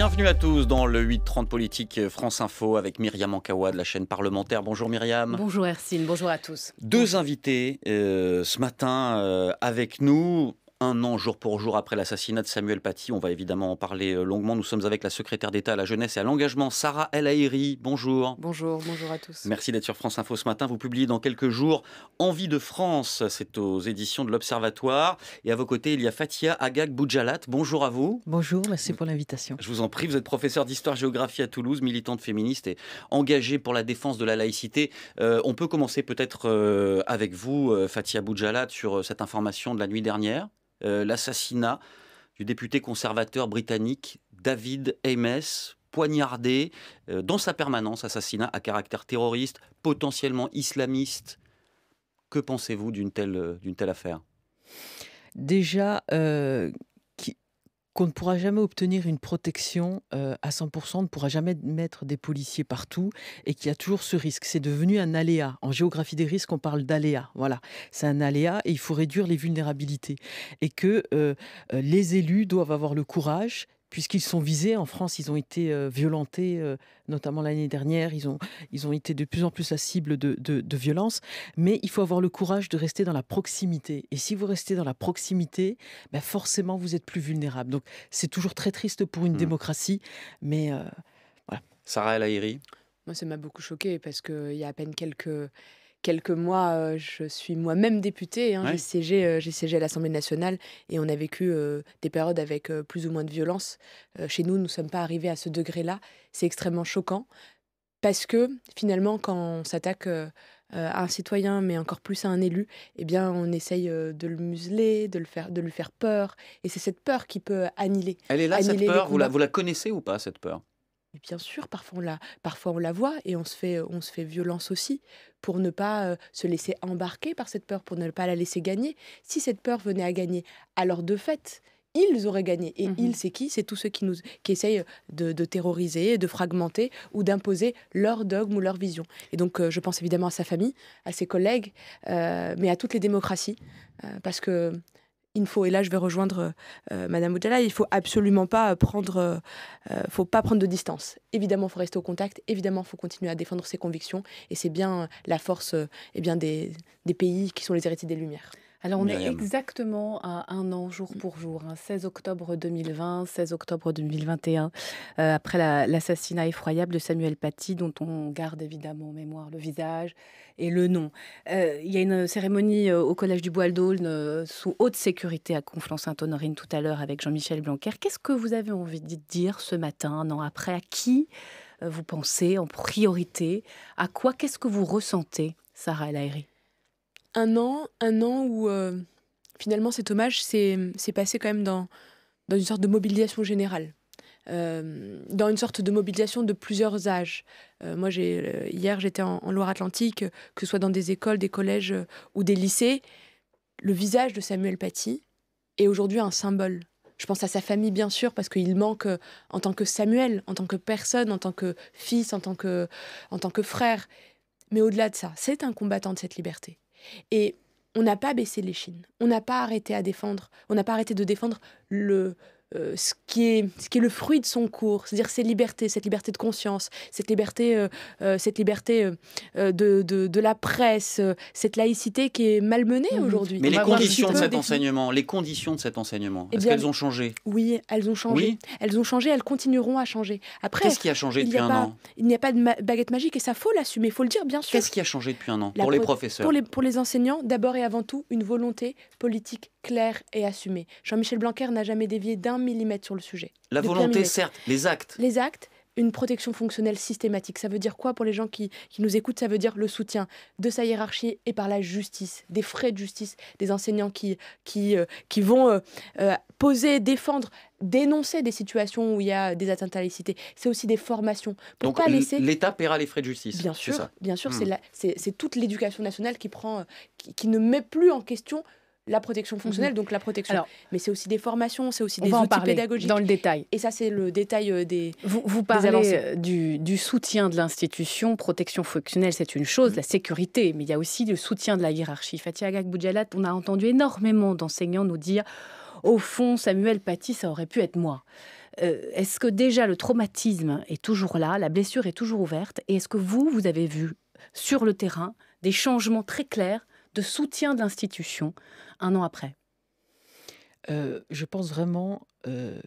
Bienvenue à tous dans le 8.30 politique France Info avec Myriam Ankawa de la chaîne parlementaire. Bonjour Myriam. Bonjour Hercine, bonjour à tous. Deux invités euh, ce matin euh, avec nous un an jour pour jour après l'assassinat de Samuel Paty. On va évidemment en parler euh, longuement. Nous sommes avec la secrétaire d'État à la jeunesse et à l'engagement, Sarah El Aïri. Bonjour. Bonjour, bonjour à tous. Merci d'être sur France Info ce matin. Vous publiez dans quelques jours Envie de France. C'est aux éditions de l'Observatoire. Et à vos côtés, il y a Fatia Agag Boudjalat. Bonjour à vous. Bonjour, merci pour l'invitation. Je vous en prie, vous êtes professeur d'histoire-géographie à Toulouse, militante féministe et engagée pour la défense de la laïcité. Euh, on peut commencer peut-être euh, avec vous, Fatia Boudjalat, sur cette information de la nuit dernière. Euh, l'assassinat du député conservateur britannique David Ames, poignardé euh, dans sa permanence, assassinat à caractère terroriste, potentiellement islamiste. Que pensez-vous d'une telle, euh, telle affaire Déjà, qu'on ne pourra jamais obtenir une protection euh, à 100%, on ne pourra jamais mettre des policiers partout et qu'il y a toujours ce risque. C'est devenu un aléa. En géographie des risques, on parle d'aléa. Voilà, c'est un aléa et il faut réduire les vulnérabilités. Et que euh, euh, les élus doivent avoir le courage puisqu'ils sont visés. En France, ils ont été euh, violentés, euh, notamment l'année dernière. Ils ont, ils ont été de plus en plus la cible de, de, violences. Mais il faut avoir le courage de rester dans la proximité. Et si vous restez dans la proximité, ben, forcément, vous êtes plus vulnérable. Donc, c'est toujours très triste pour une mmh. démocratie. Mais euh, voilà. Sarah El Moi, ça m'a beaucoup choqué parce qu'il y a à peine quelques quelques mois, euh, je suis moi-même députée. Hein. Euh, j'ai siégé, à l'Assemblée nationale et on a vécu euh, des périodes avec plus ou moins de violence. chez nous, nous ne sommes pas arrivés à ce degré-là. C'est extrêmement choquant parce que finalement, quand on s'attaque à un citoyen, mais encore plus à un élu, eh bien, on essaye de le museler, de, le faire, de lui faire peur. Et c'est cette peur qui peut annihiler. Elle est là, cette peur vous la connaissez ou pas, cette peur bien sûr, parfois on la, parfois on la voit et on se fait, on se fait violence aussi pour ne pas euh, se laisser embarquer par cette peur, pour ne pas la laisser gagner. Si cette peur venait à gagner, alors de fait, ils auraient gagné. Et mmh ils, c'est qui C'est tous ceux qui, nous, qui essayent de, terroriser, de fragmenter ou d'imposer leur dogme ou leur vision. Et donc, euh, je pense évidemment à sa famille, à ses collègues, euh, mais à toutes les démocraties, parce que il faut, Et là, je vais rejoindre euh, Madame Oudjala, Il faut absolument pas prendre, euh, euh, faut pas prendre de distance. Évidemment, il faut rester au contact. Évidemment, faut continuer à défendre ses convictions. Et c'est bien la force, eh bien des pays qui sont les héritiers des Lumières. Alors, on est exactement à un an jour pour jour, 16 hein. octobre 2020, 16 octobre 2021, euh, après l'assassinat effroyable de Samuel Paty, dont on garde évidemment en mémoire le visage et le nom. Euh, il y a une cérémonie euh, au Collège du Bois d'Aulne sous haute sécurité à Conflans-Sainte-Honorine tout à l'heure avec Jean-Michel Blanquer. Qu'est-ce que vous avez envie de dire ce matin, un an après À qui vous pensez en priorité À quoi Qu'est-ce que vous ressentez, Sarah El un an, un an où euh, finalement cet hommage s'est passé quand même dans, une sorte de mobilisation générale. Euh, dans une sorte de mobilisation de plusieurs âges. Euh, moi, hier, j'étais en, Loire-Atlantique, que ce soit dans des écoles, des collèges ou des lycées. Le visage de Samuel Paty est aujourd'hui un symbole. Je pense à sa famille, bien sûr, parce qu'il manque en tant que Samuel, en tant que personne, en tant que fils, en tant que, en tant que frère. Mais au-delà de ça, c'est un combattant de cette liberté. Et on n'a pas baissé les chines, on n'a pas arrêté à défendre, on n'a pas arrêté de défendre le, euh, ce, qui est, ce qui est le fruit de son cours, c'est-à-dire ses libertés, cette liberté de conscience, cette liberté, euh, euh, cette liberté de, la presse, cette laïcité qui est malmenée mhm. aujourd'hui. Mais les conditions de cet enseignement, les conditions de cet enseignement, est-ce qu'elles ont changé Oui, elles ont changé. elles ont changé, elles continueront à changer. Après, qu'est-ce qui a changé depuis un an Il n'y a pas de baguette magique et ça faut l'assumer, il faut le dire bien sûr. Qu'est-ce qui a changé depuis un an pour les professeurs pour les, pour les enseignants, d'abord et avant tout, une volonté politique clair et assumé. Jean-Michel Blanquer n'a jamais dévié d'un millimètre sur le sujet. La volonté, certes, les actes. Les actes, une protection fonctionnelle systématique. Ça veut dire quoi pour les gens qui, nous écoutent Ça veut dire le soutien de sa hiérarchie et par la justice, des frais de justice, des enseignants qui, qui, euh, qui vont euh, euh, poser, défendre, dénoncer des situations où il y a des atteintes à la cité C'est aussi des formations. Pour Donc pas laisser... l'État paiera les frais de justice. Bien sûr, bien sûr, hmm. c'est toute l'éducation nationale qui prend, qui ne met plus en question la protection fonctionnelle, mhm. donc la protection. mais c'est aussi des formations, c'est aussi des outils pédagogiques. Dans le détail. Et ça, c'est le détail euh, des. Vous, vous parlez euh, du, soutien de l'institution. Protection fonctionnelle, c'est une chose, mm. la sécurité, mais il y a aussi le soutien de la hiérarchie. Fatia Agag on a entendu énormément d'enseignants nous dire au fond, Samuel Paty, ça aurait pu être moi. Euh, est-ce que déjà le traumatisme est toujours là, la blessure est toujours ouverte Et est-ce que vous, vous avez vu sur le terrain des changements très clairs de soutien de l'institution un an après euh, Je pense vraiment, euh,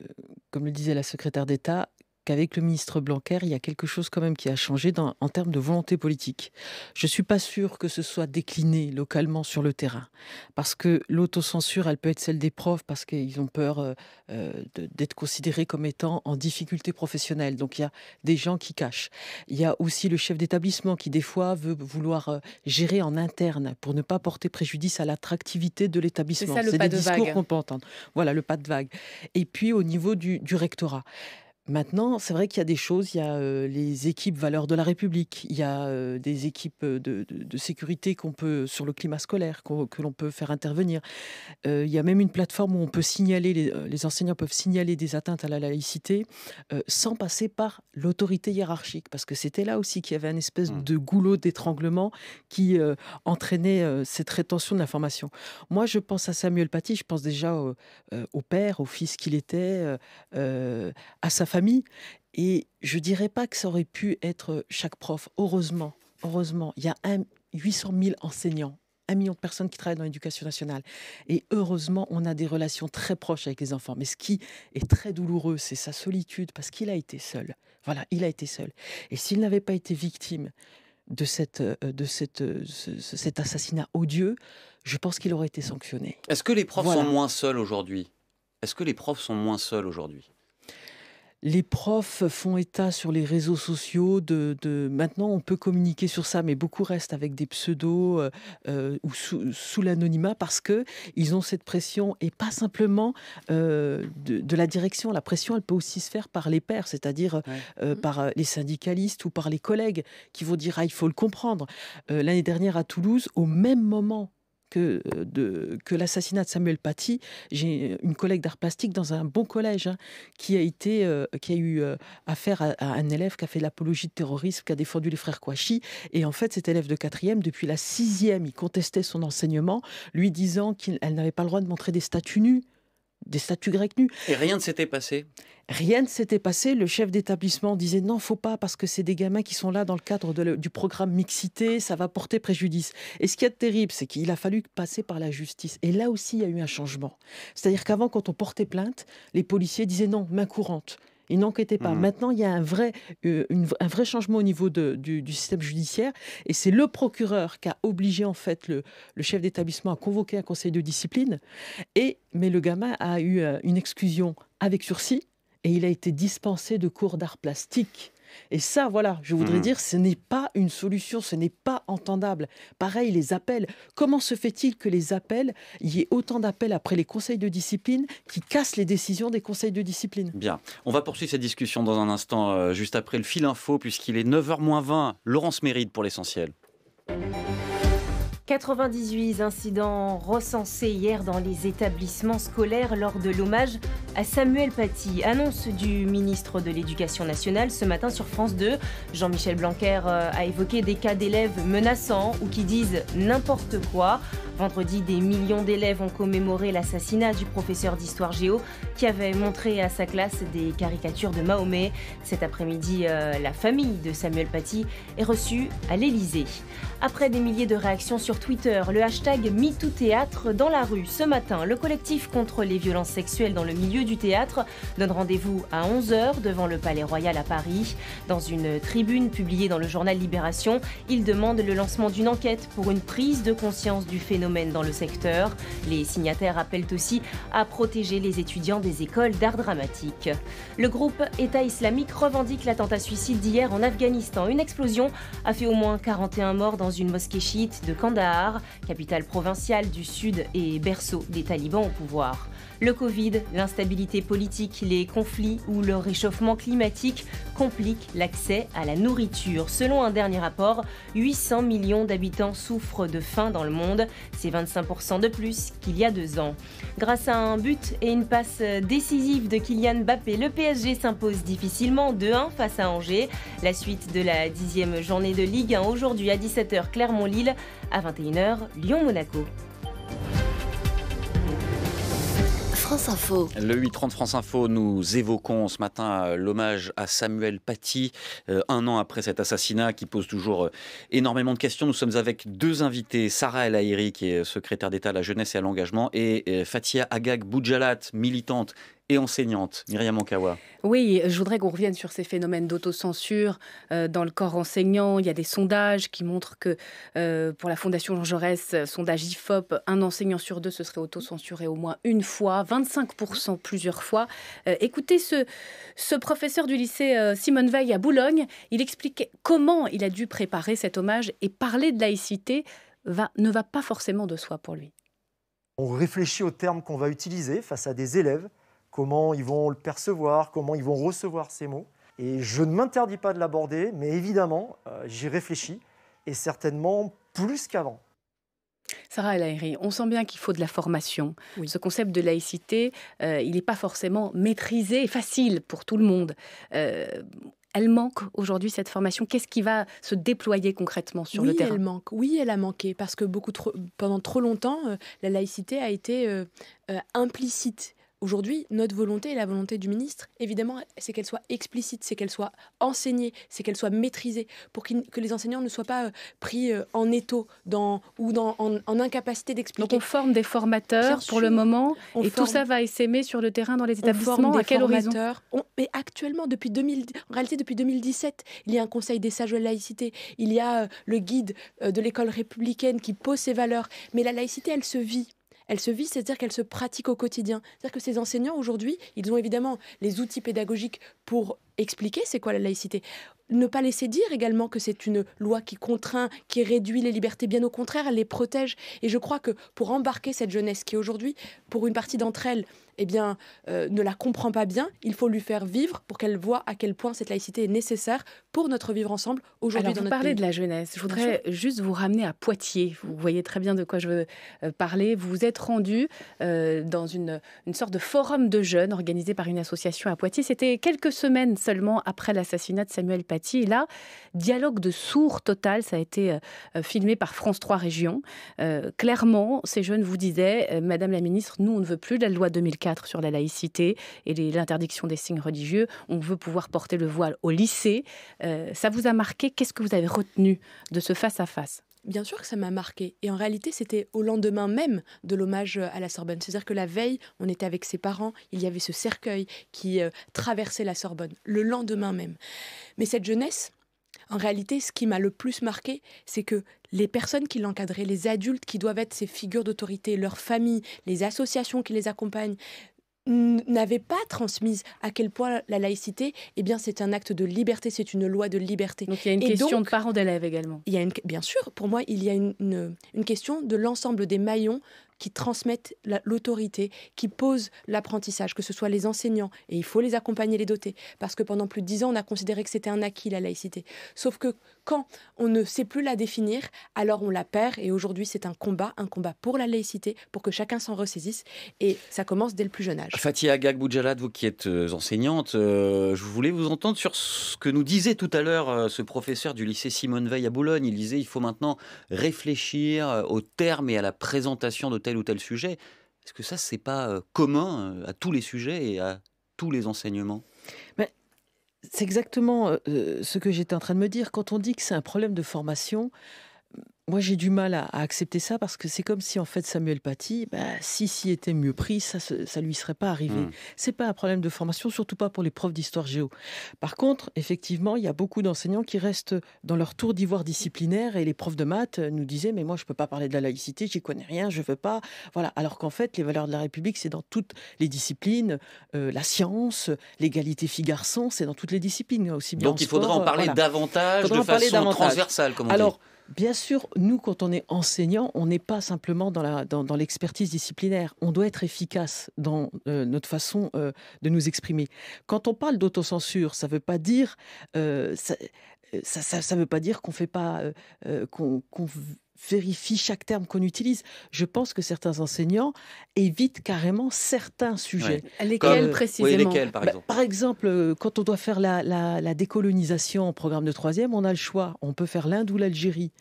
comme le disait la secrétaire d'État, qu'avec le ministre Blanquer, il y a quelque chose quand même qui a changé en termes de volonté politique. Je ne suis pas sûre que ce soit décliné localement sur le terrain, parce que l'autocensure, elle peut être celle des profs, parce qu'ils ont peur euh, euh, d'être considérés comme étant en difficulté professionnelle. Donc il y a des gens qui cachent. Il y a aussi le chef d'établissement qui, des fois, veut vouloir euh, gérer en interne pour ne pas porter préjudice à l'attractivité de l'établissement. C'est des discours qu'on peut entendre. Voilà, le pas de vague. Et puis au niveau du, du rectorat. Maintenant, c'est vrai qu'il y a des choses, il y a les équipes valeurs de la République, il y a des équipes de, sécurité qu'on peut sur le climat scolaire que l'on peut faire intervenir. il y a même une plateforme où on peut signaler, les, enseignants peuvent signaler des atteintes à la laïcité sans passer par l'autorité hiérarchique, parce que c'était là aussi qu'il y avait un espèce mmh. de goulot d'étranglement qui entraînait cette rétention de l'information. Moi, je pense à Samuel Paty, je pense déjà au, au père, au fils qu'il était, à sa famille. Et je dirais pas que ça aurait pu être chaque prof. Heureusement, heureusement, il y a un, 800 000 enseignants un million de personnes qui travaillent dans l'éducation nationale. Et heureusement, on a des relations très proches avec les enfants. Mais ce qui est très douloureux, c'est sa solitude, parce qu'il a été seul. Voilà, il a été seul. Et s'il n'avait pas été victime de, cette, euh, de cette, euh, cet assassinat odieux, je pense qu'il aurait été sanctionné. Est-ce que les profs sont moins seuls aujourd'hui Est-ce que les profs sont moins seuls aujourd'hui les profs font état sur les réseaux sociaux de, maintenant on peut communiquer sur ça mais beaucoup restent avec des pseudos euh, euh, ou sous, l'anonymat parce que ils ont cette pression et pas simplement euh, de, la direction la pression elle peut aussi se faire par les pairs c'est-à-dire mmh. par les syndicalistes ou par les collègues qui vont dire ah, il faut le comprendre l'année dernière à Toulouse au même moment euh, que, l'assassinat de Samuel Paty, j'ai une collègue d'art plastique dans un bon collège hein, qui, a été, euh, qui a eu euh, affaire à, à, un élève qui a fait l'apologie de terrorisme, qui a défendu les frères Kouachi. Et en fait, cet élève de quatrième, depuis la sixième, il contestait son enseignement, lui disant qu'elle n'avait pas le droit de montrer des statues nues des statues grecques nues. Et rien ne s'était passé Rien ne s'était passé. Le chef d'établissement disait non, faut pas parce que c'est des gamins qui sont là dans le cadre du programme mixité, ça va porter préjudice. Et ce qui est terrible, c'est qu'il a fallu passer par la justice. Et là aussi, il y a eu un changement. C'est-à-dire qu'avant, quand on portait plainte, les policiers disaient non, main courante. Ils n'enquêtaient pas. Mmh. Maintenant, il y a un vrai, euh, changement au niveau du, système judiciaire. Et c'est le procureur qui a obligé, en fait, le, chef d'établissement à convoquer un conseil de discipline. Et, mais le gamin a eu euh, une exclusion avec sursis et il a été dispensé de cours d'art plastique. Et ça, voilà, je voudrais hmm. dire, ce n'est pas une solution, ce n'est pas entendable. Pareil, les appels. Comment se fait-il que les appels, il y ait autant d'appels après les conseils de discipline qui cassent les décisions des conseils de discipline Bien, on va poursuivre cette discussion dans un instant, euh, juste après le fil info, puisqu'il est 9h moins 20. Laurence Méride pour l'essentiel. 98 incidents recensés hier dans les établissements scolaires lors de l'hommage à Samuel Paty. Annonce du ministre de l'Éducation nationale ce matin sur France 2. Jean-Michel Blanquer euh, a évoqué des cas d'élèves menaçants ou qui disent n'importe quoi. Vendredi, des millions d'élèves ont commémoré l'assassinat du professeur d'histoire géo qui avait montré à sa classe des caricatures de Mahomet. Cet après-midi, euh, la famille de Samuel Paty est reçue à l'Élysée. Après des milliers de réactions sur Twitter le hashtag MeTooThéâtre dans la rue. Ce matin, le collectif contre les violences sexuelles dans le milieu du théâtre donne rendez-vous à 11h devant le Palais Royal à Paris. Dans une tribune publiée dans le journal Libération, il demande le lancement d'une enquête pour une prise de conscience du phénomène dans le secteur. Les signataires appellent aussi à protéger les étudiants des écoles d'art dramatique. Le groupe État islamique revendique l'attentat suicide d'hier en Afghanistan. Une explosion a fait au moins 41 morts dans une mosquée chiite de Kandahar capitale provinciale du sud et berceau des talibans au pouvoir. Le Covid, l'instabilité politique, les conflits ou le réchauffement climatique compliquent l'accès à la nourriture. Selon un dernier rapport, 800 millions d'habitants souffrent de faim dans le monde. C'est 25% de plus qu'il y a deux ans. Grâce à un but et une passe décisive de Kylian Mbappé, le PSG s'impose difficilement 2-1 face à Angers. La suite de la dixième journée de Ligue 1 aujourd'hui à 17h Clermont-Lille, à 21h Lyon-Monaco. France Info. Le 8.30 France Info, nous évoquons ce matin euh, l'hommage à Samuel Paty, euh, un an après cet assassinat qui pose toujours euh, énormément de questions. Nous sommes avec deux invités, Sarah El Aïri, qui est secrétaire d'État à la jeunesse et à l'engagement, et Fatia Agag Boudjalat, militante et enseignante. Myriam Ankawa. Oui, je voudrais qu'on revienne sur ces phénomènes d'autocensure euh, dans le corps enseignant. Il y a des sondages qui montrent que euh, pour la Fondation Jean Jaurès, sondage IFOP, un enseignant sur deux se serait autocensuré au moins une fois, 25% plusieurs fois. Euh, écoutez ce, ce professeur du lycée Simone Veil à Boulogne. Il expliquait comment il a dû préparer cet hommage et parler de laïcité ne va pas forcément de soi pour lui. On réfléchit aux termes qu'on va utiliser face à des élèves comment ils vont le percevoir, comment ils vont recevoir ces mots. Et je ne m'interdis pas de l'aborder, mais évidemment, euh, j'y réfléchis, et certainement plus qu'avant. Sarah El on sent bien qu'il faut de la formation. Ce concept de laïcité, euh, il n'est pas forcément maîtrisé et facile pour tout le monde. Euh, elle manque aujourd'hui cette formation. Qu'est-ce qui va se déployer concrètement sur le terrain elle manque. Oui, elle a manqué parce que pendant trop longtemps, la laïcité a été implicite. Aujourd'hui, notre volonté et la volonté du ministre, évidemment, c'est qu'elle soit explicite, c'est qu'elle soit enseignée, c'est qu'elle soit maîtrisée, pour que les enseignants ne soient pas euh, pris euh, en étau ou en, incapacité d'expliquer. Donc on forme des formateurs pour le moment, et tout ça va s'aimer sur le terrain dans les établissements. On à quel formateurs. Mais actuellement, depuis en réalité, depuis 2017, il y a un conseil des sages de laïcité, il y a euh, le guide de l'école républicaine qui pose ses valeurs, mais la laïcité, elle se vit elle se vit, c'est-à-dire qu'elle se pratique au quotidien. C'est-à-dire que ces enseignants, aujourd'hui, ils ont évidemment les outils pédagogiques pour expliquer c'est quoi la laïcité. Ne pas laisser dire également que c'est une loi qui contraint, qui réduit les libertés, bien au contraire, elle les protège. Et je crois que pour embarquer cette jeunesse qui aujourd'hui, pour une partie d'entre elles, eh bien, euh, ne la comprend pas bien, il faut lui faire vivre pour qu'elle voit à quel point cette laïcité est nécessaire pour notre vivre ensemble aujourd'hui dans vous parlez de la jeunesse. Je voudrais juste vous ramener à Poitiers. Vous voyez très bien de quoi je veux euh, parler. Vous vous êtes rendu euh, dans une sorte de forum de jeunes organisé par une association à Poitiers. C'était quelques semaines seulement après l'assassinat de Samuel Paty. Et là, dialogue de sourd total, ça a été euh, euh, filmé par France 3 Régions. Euh, clairement, ces jeunes vous disaient, Madame la Ministre, nous, on ne veut plus la loi 2004 sur la laïcité et l'interdiction des signes religieux. On veut pouvoir porter le voile au lycée. ça vous a marqué Qu'est-ce que vous avez retenu de ce face-à-face Bien sûr que ça m'a marqué. Et en réalité, c'était au lendemain même de l'hommage euh, à la Sorbonne. C'est-à-dire que la veille, on était avec ses parents, il y avait ce cercueil qui euh, traversait la Sorbonne, le lendemain même. Mais cette jeunesse, en réalité, ce qui m'a le plus marqué, c'est que les personnes qui l'encadraient, les adultes qui doivent être ces figures d'autorité, leurs familles, les associations qui les accompagnent, n'avait pas transmise à quel point la laïcité, eh bien, c'est un acte de liberté, c'est une loi de liberté. Donc il y a une question de parents d'élèves également. Il y une, bien sûr, pour moi, il y a une, question de l'ensemble des maillons qui transmettent l'autorité, qui posent l'apprentissage, que ce soit les enseignants, et il faut les accompagner, les doter, parce que pendant plus de dix ans, on a considéré que c'était un acquis, la laïcité. Sauf que quand on ne sait plus la définir, alors on la perd. Et aujourd'hui, c'est un combat, un combat pour la laïcité, pour que chacun s'en ressaisisse. Et ça commence dès le plus jeune âge. Fatia Agag Boujalad, vous qui êtes euh, enseignante, euh, je voulais vous entendre sur ce que nous disait tout à l'heure euh, ce professeur du lycée Simone Veil à Boulogne. Il disait il faut maintenant réfléchir au termes et à la présentation de tel ou tel sujet. Est-ce que ça, c'est pas commun à tous les sujets et à tous les enseignements c'est exactement ce que j'étais en train de me dire. Quand on dit que c'est un problème de formation, moi, j'ai du mal à, accepter ça parce que c'est comme si, en fait, Samuel Paty, bah, si s'y était mieux pris, ça, ça lui serait pas arrivé. Ce hmm. C'est pas un problème de formation, surtout pas pour les profs d'histoire géo. Par contre, effectivement, il y a beaucoup d'enseignants qui restent dans leur tour d'ivoire disciplinaire et les profs de maths euh, nous disaient, mais moi, je peux pas parler de la laïcité, j'y connais rien, je veux pas. Voilà. Alors qu'en fait, les valeurs de la République, c'est dans toutes les disciplines, euh, la science, l'égalité filles-garçons, c'est dans toutes les disciplines, aussi bien. Donc, il faudra en parler davantage, de façon transversale, comme on Alors, Bien sûr, nous, quand on est enseignant, on n'est pas simplement dans, l'expertise disciplinaire. On doit être efficace dans euh, notre façon euh, de nous exprimer. Quand on parle d'autocensure, ça ne veut pas dire euh, ça, qu'on fait pas qu'on, vérifie chaque terme qu'on utilise. Je pense que certains enseignants évitent carrément certains sujets. Lesquels précisément bah, par, exemple. quand on doit faire la, la décolonisation en programme de troisième, on a le choix. On peut faire l'Inde ou l'Algérie.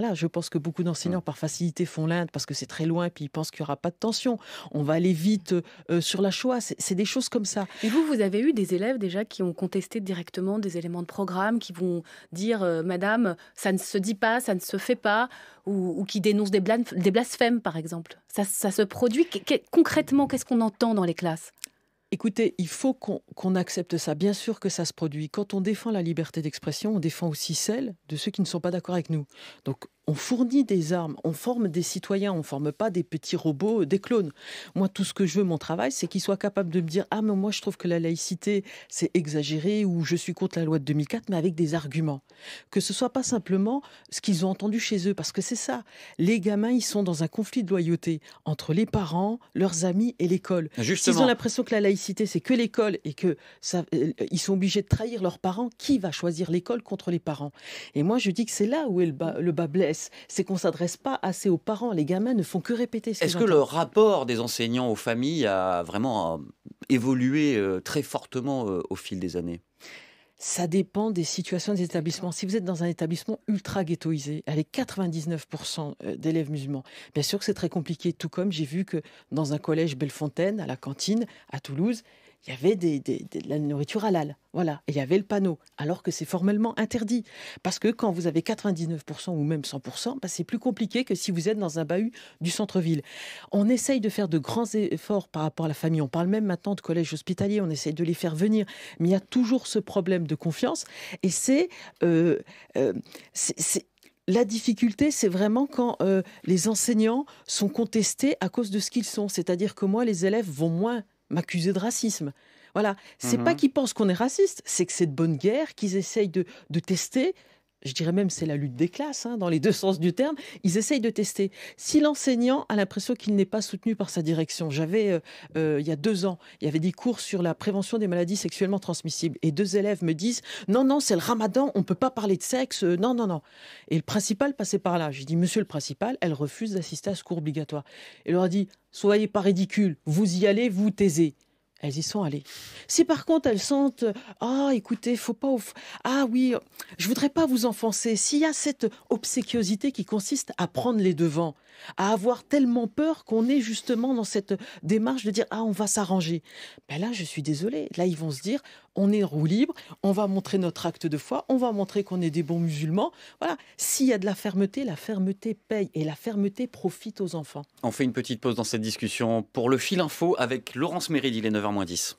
Bah je pense que beaucoup d'enseignants, par facilité, font l'Inde parce que c'est très loin et puis ils pensent qu'il n'y aura pas de tension. On va aller vite euh, euh, sur la Shoah. C'est des choses comme ça. Et vous, vous avez eu des élèves déjà qui ont contesté directement des éléments de programme, qui vont dire euh, Madame, ça ne se dit pas, ça ne se fait pas, ou, qui dénoncent des, blasphèmes, par exemple. Ça, se produit. concrètement, qu'est-ce qu'on entend dans les classes Écoutez, il faut qu'on accepte ça. Bien sûr que ça se produit. Quand on défend la liberté d'expression, on défend aussi celle de ceux qui ne sont pas d'accord avec nous. Donc on fournit des armes, on forme des citoyens, on ne forme pas des petits robots, euh, des clones. Moi, tout ce que je veux, mon travail, c'est qu'ils soient capables de me dire Ah, mais moi, je trouve que la laïcité, c'est exagéré, ou je suis contre la loi de 2004, mais avec des arguments. Que ce ne soit pas simplement ce qu'ils ont entendu chez eux, parce que c'est ça. Les gamins, ils sont dans un conflit de loyauté entre les parents, leurs amis et l'école. Ah, S'ils ont l'impression que la laïcité, c'est que l'école et que ça, euh, ils sont obligés de trahir leurs parents, qui va choisir l'école contre les parents Et moi, je dis que c'est là où est le bas, c'est qu'on ne s'adresse pas assez aux parents. Les gamins ne font que répéter ce Est-ce que le rapport des enseignants aux familles a vraiment euh, évolué euh, très fortement euh, au fil des années ça dépend des situations des établissements. Si vous êtes dans un établissement ultra ghettoisé, avec 99% d'élèves musulmans, bien sûr que c'est très compliqué. Tout comme j'ai vu que dans un collège Bellefontaine, à la cantine, à Toulouse, il y avait des, de la nourriture halal. Voilà, il y avait le panneau, alors que c'est formellement interdit. Parce que quand vous avez 99% ou même 100%, bah c'est plus compliqué que si vous êtes dans un bahut du centre-ville. On essaye de faire de grands efforts par rapport à la famille. On parle même maintenant de collèges hospitalier on essaye de les faire venir. Mais il y a toujours ce problème de confiance. Et c'est... Euh, euh, la difficulté, c'est vraiment quand euh, les enseignants sont contestés à cause de ce qu'ils sont. C'est-à-dire que moi, les élèves vont moins m'accuser de racisme. Voilà, c'est pas mhm. qu'ils pensent qu'on est raciste, c'est que c'est de bonne guerre, qu'ils essayent de, de tester je dirais même c'est la lutte des classes, hein, dans les deux sens du terme, ils essayent de tester. Si l'enseignant a l'impression qu'il n'est pas soutenu par sa direction, j'avais, euh, euh, il y a deux ans, il y avait des cours sur la prévention des maladies sexuellement transmissibles, et deux élèves me disent, non, non, c'est le ramadan, on ne peut pas parler de sexe, euh, non, non, non. Et le principal passait par là. J'ai dit, monsieur le principal, elle refuse d'assister à ce cours obligatoire. Elle leur a dit, soyez pas ridicule, vous y allez, vous taisez elles y sont allées. Si par contre elles sentent ah écoutez, faut pas ah oui, je voudrais pas vous enfoncer. S'il y a cette obséquiosité qui consiste à prendre les devants, à avoir tellement peur qu'on est justement dans cette démarche de dire ah on va s'arranger. Ben là je suis désolée. Là ils vont se dire on est roue libre, on va montrer notre acte de foi, on va montrer qu'on est des bons musulmans. Voilà, s'il y a de la fermeté, la fermeté paye et la fermeté profite aux enfants. On fait une petite pause dans cette discussion pour le fil info avec Laurence Méridi, les 9h10.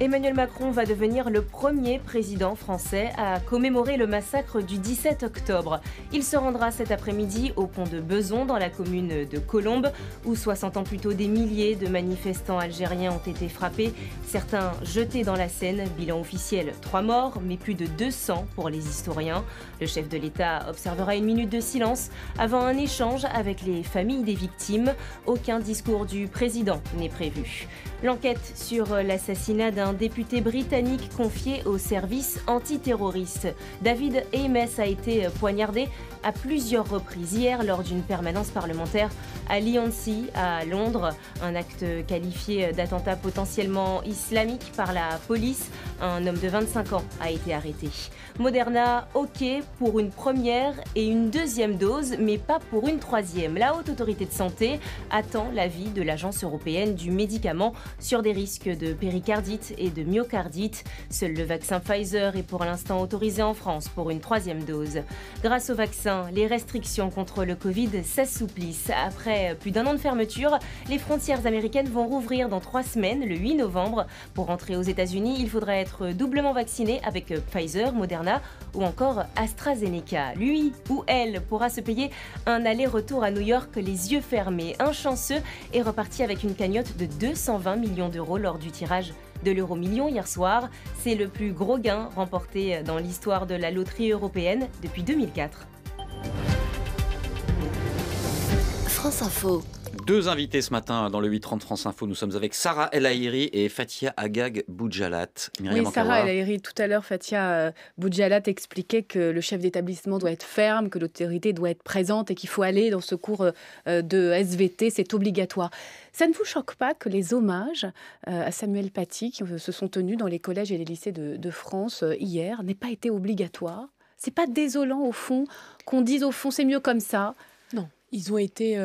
Emmanuel Macron va devenir le premier président français à commémorer le massacre du 17 octobre. Il se rendra cet après-midi au pont de Beson dans la commune de Colombes où 60 ans plus tôt des milliers de manifestants algériens ont été frappés, certains jetés dans la Seine, bilan officiel trois morts mais plus de 200 pour les historiens. Le chef de l'État observera une minute de silence avant un échange avec les familles des victimes. Aucun discours du président n'est prévu. L'enquête sur l'assassinat d'un un député britannique confié au service antiterroriste. David Ames a été poignardé à plusieurs reprises hier lors d'une permanence parlementaire à Liancy, à Londres. Un acte qualifié d'attentat potentiellement islamique par la police. Un homme de 25 ans a été arrêté. Moderna, ok pour une première et une deuxième dose, mais pas pour une troisième. La haute autorité de santé attend l'avis de l'Agence européenne du médicament sur des risques de péricardite et de myocardite. Seul le vaccin Pfizer est pour l'instant autorisé en France pour une troisième dose. Grâce au vaccin, les restrictions contre le Covid s'assouplissent. Après plus d'un an de fermeture, les frontières américaines vont rouvrir dans trois semaines, le 8 novembre. Pour rentrer aux États-Unis, il faudra être doublement vacciné avec Pfizer, Moderna ou encore AstraZeneca. Lui ou elle pourra se payer un aller-retour à New York les yeux fermés. Un chanceux est reparti avec une cagnotte de 220 millions d'euros lors du tirage de l'euro million hier soir. C'est le plus gros gain remporté dans l'histoire de la loterie européenne depuis 2004. France Info. Deux invités ce matin dans le 8.30 France Info. Nous sommes avec Sarah El Airi et Fatia Agag Boudjalat. oui, Sarah El Airi, tout à l'heure, Fatia euh, Boudjalat expliquait que le chef d'établissement doit être ferme, que l'autorité doit être présente et qu'il faut aller dans ce cours euh, euh, de SVT, c'est obligatoire. Ça ne vous choque pas que les hommages à Samuel Paty qui se sont tenus dans les collèges et les lycées de, France hier n'aient pas été obligatoires C'est pas désolant au fond qu'on dise au fond c'est mieux comme ça Non, ils ont été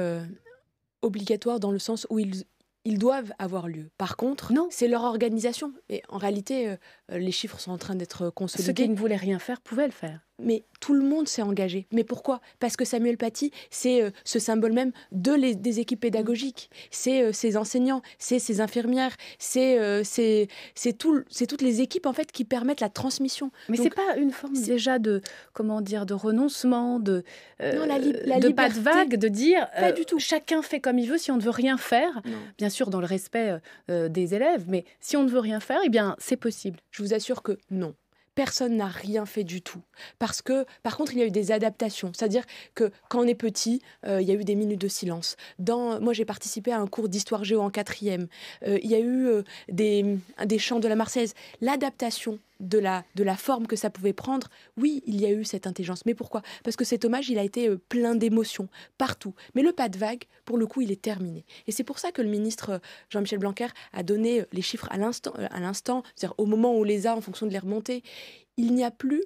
obligatoires dans le sens où ils, ils doivent avoir lieu. Par contre, non. c'est leur organisation. Et en réalité, euh, les chiffres sont en train d'être consolidés. Ceux qui ne voulaient rien faire pouvaient le faire mais tout le monde s'est engagé. Mais pourquoi Parce que Samuel Paty, c'est euh, ce symbole même de des équipes pédagogiques. C'est ces euh, enseignants, c'est ces infirmières, c'est euh, tout, toutes les équipes en fait qui permettent la transmission. Mais c'est pas une forme déjà de comment dire de renoncement, de la, pas de vague, de dire pas du tout. Chacun fait comme il veut. Si on ne veut rien faire, bien sûr dans le respect des élèves, mais si on ne veut rien faire, eh bien c'est possible. Je vous assure que non personne n'a rien fait du tout. Parce que, par contre, il y a eu des adaptations. C'est-à-dire que quand on est petit, euh, il y a eu des minutes de silence. Dans, moi, j'ai participé à un cours d'histoire géo en quatrième. Euh, il y a eu euh, des, des chants de la Marseillaise. L'adaptation de la, de la forme que ça pouvait prendre, oui, il y a eu cette intelligence. Mais pourquoi Parce que cet hommage, il a été euh, plein d'émotions, partout. Mais le pas de vague, pour le coup, il est terminé. Et c'est pour ça que le ministre euh, Jean-Michel Blanquer a donné euh, les chiffres à l'instant, à l'instant, c'est-à-dire au moment où on les a en fonction de les remonter. Il n'y a plus,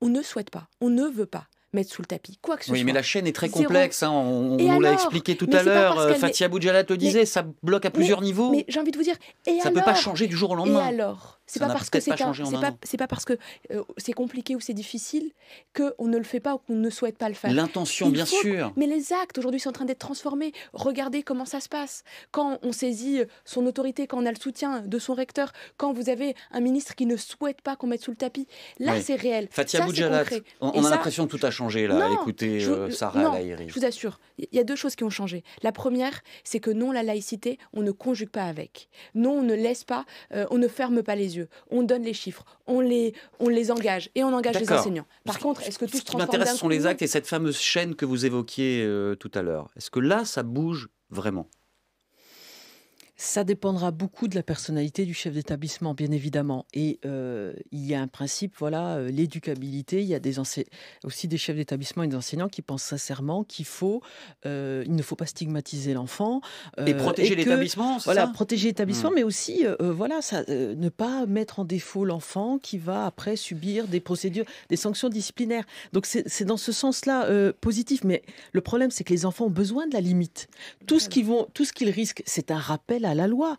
on ne souhaite pas, on ne veut pas mettre sous le tapis, quoi que ce soit. Oui, mais la chaîne est très complexe, hein. on, nous l'a expliqué tout à l'heure, Fatia Boudjala te disait, ça bloque à plusieurs niveaux. Mais j'ai envie de vous dire, ça ne peut pas changer du jour au lendemain. Et alors c'est pas, pas, parce que c'est pas, parce que euh, c'est compliqué ou c'est difficile que on ne le fait pas ou qu'on ne souhaite pas le faire. L'intention, bien sûr. Mais les actes aujourd'hui sont en train d'être transformés. Regardez comment ça se passe. Quand on saisit euh, son autorité, quand on a le soutien de son recteur, quand vous avez un ministre qui ne souhaite pas qu'on mette sous le tapis, là c'est réel. Fatia Boudjalat, on, a l'impression que tout a changé là. Écoutez, je, euh, Sarah non, Je vous assure, il y a deux choses qui ont changé. La première, c'est que non, la laïcité, on ne conjugue pas avec. Non, on ne laisse pas, on ne ferme pas les yeux on donne les chiffres, on les, engage et on engage les enseignants. Par contre, est-ce que tout ce qui m'intéresse sont les actes et cette fameuse chaîne que vous évoquiez euh, tout à l'heure. Est-ce que là, ça bouge vraiment ça dépendra beaucoup de la personnalité du chef d'établissement, bien évidemment. Et euh, il y a un principe, voilà, euh, l'éducabilité. Il y a aussi des chefs d'établissement et des enseignants qui pensent sincèrement qu'il faut, euh, il ne faut pas stigmatiser l'enfant et protéger l'établissement. Voilà, ça protéger l'établissement, hmm. mais aussi, voilà, ça, ne pas mettre en défaut l'enfant qui va après subir des procédures, des sanctions disciplinaires. Donc c'est dans ce sens-là positif. Mais le problème, c'est que les enfants ont besoin de la limite. Tout ce qu'ils vont, tout ce qu'ils risquent, c'est un rappel à à la loi.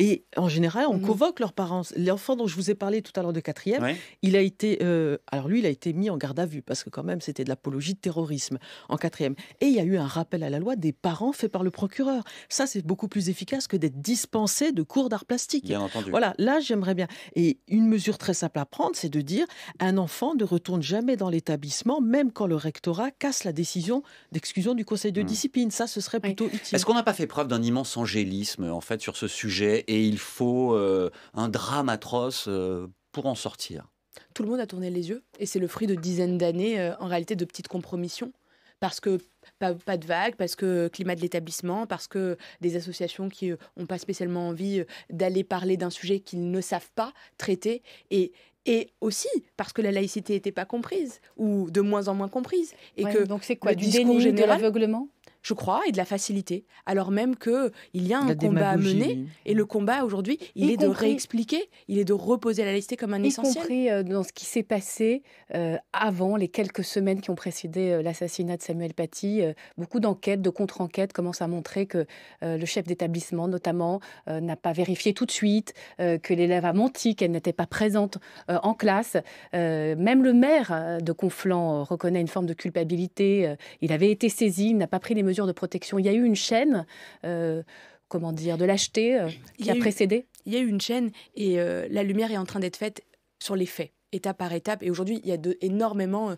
Et en général, on mhm. convoque leurs parents. L'enfant dont je vous ai parlé tout à l'heure de quatrième, il a été, euh, alors lui, il a été mis en garde à vue parce que quand même, c'était de l'apologie de terrorisme en quatrième. Et il y a eu un rappel à la loi des parents fait par le procureur. Ça, c'est beaucoup plus efficace que d'être dispensé de cours d'art plastique. Bien entendu. Voilà, là, j'aimerais bien. Et une mesure très simple à prendre, c'est de dire un enfant ne retourne jamais dans l'établissement, même quand le rectorat casse la décision d'exclusion du conseil de hmm. discipline. Ça, ce serait plutôt utile. Est-ce qu'on n'a pas fait preuve d'un immense angélisme en fait sur ce sujet et il faut euh, un drame atroce euh, pour en sortir. Tout le monde a tourné les yeux et c'est le fruit de dizaines d'années euh, en réalité de petites compromissions parce que pas, de vague, parce que climat de l'établissement, parce que des associations qui n'ont pas spécialement envie d'aller parler d'un sujet qu'ils ne savent pas traiter et, et aussi parce que la laïcité n'était pas comprise ou de moins en moins comprise et que donc c'est quoi du déni général, de l'aveuglement je crois, et de la facilité, alors même qu'il y a un combat à mener. Et le combat aujourd'hui, il est de réexpliquer, il est de reposer la laïcité comme un essentiel. Y compris euh, dans ce qui s'est passé euh, avant les quelques semaines qui ont précédé euh, l'assassinat de Samuel Paty. beaucoup d'enquêtes, de contre-enquêtes commencent à montrer que le chef d'établissement, notamment, n'a pas vérifié tout de suite, que l'élève a menti, qu'elle n'était pas présente en classe. même le maire de Conflans reconnaît une forme de culpabilité. il avait été saisi, il n'a pas pris les mesures de protection Il y a eu une chaîne, euh, comment dire, de l'acheter euh, qui a, précédé Il y a eu une chaîne et euh, la lumière est en train d'être faite sur les faits, étape par étape. Et aujourd'hui, il y a énormément,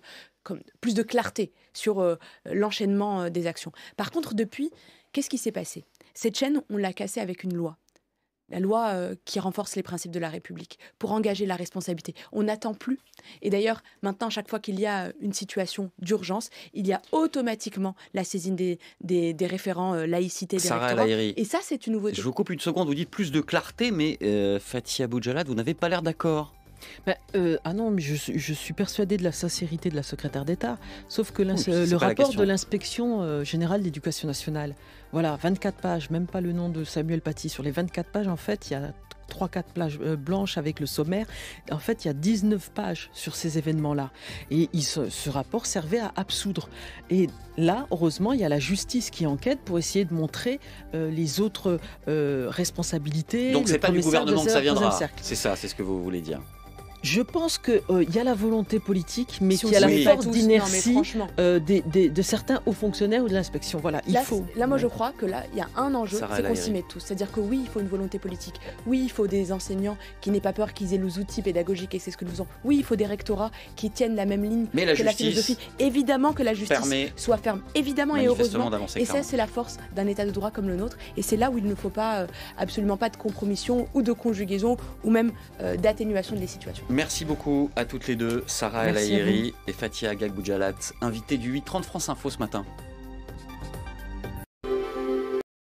plus de clarté sur l'enchaînement des actions. Par contre, depuis, qu'est-ce qui s'est passé Cette chaîne, on l'a cassée avec une loi la loi euh, qui renforce les principes de la République, pour engager la responsabilité. On n'attend plus. Et d'ailleurs, maintenant, chaque fois qu'il y a euh, une situation d'urgence, il y a automatiquement la saisine des, des, référents euh, laïcité. Des Sarah Et ça, c'est une nouveauté. Je vous coupe une seconde, vous dites plus de clarté, mais Fatih Fatia vous n'avez pas l'air d'accord. Bah, ah non, mais je, suis persuadée de la sincérité de la secrétaire d'État, sauf que le rapport de l'inspection générale d'éducation nationale voilà, 24 pages, même pas le nom de Samuel Paty. Sur les 24 pages, en fait, il y a 3-4 pages euh, blanches avec le sommaire. En fait, il y a 19 pages sur ces événements-là. Et ce rapport servait à absoudre. Et là, heureusement, il y a la justice qui enquête pour essayer de montrer euh, les autres euh, responsabilités. Donc, n'est pas du gouvernement que ça viendra. C'est ça, c'est ce que vous voulez dire. Je pense qu'il euh, y a la volonté politique, mais qu'il y a la force d'inertie euh, de certains hauts fonctionnaires ou de l'inspection. Voilà, il là, faut. Là, moi, je crois que là, il y a un enjeu, c'est qu'on s'y met tous. C'est-à-dire que oui, il faut une volonté politique. Oui, il faut des enseignants qui n'aient pas peur, qu'ils aient les outils pédagogiques, et c'est ce que nous faisons. Oui, il faut des rectorats qui tiennent la même ligne mais que la philosophie. Évidemment que la justice soit ferme, évidemment et heureusement. Et ça, c'est la force d'un État de droit comme le nôtre. Et c'est là où il ne faut pas, euh, absolument pas de compromission ou de conjugaison ou même d'atténuation des situations. Merci beaucoup à toutes les deux, Sarah El et Fatia Gagboujalat, invitées du 8.30 France Info ce matin.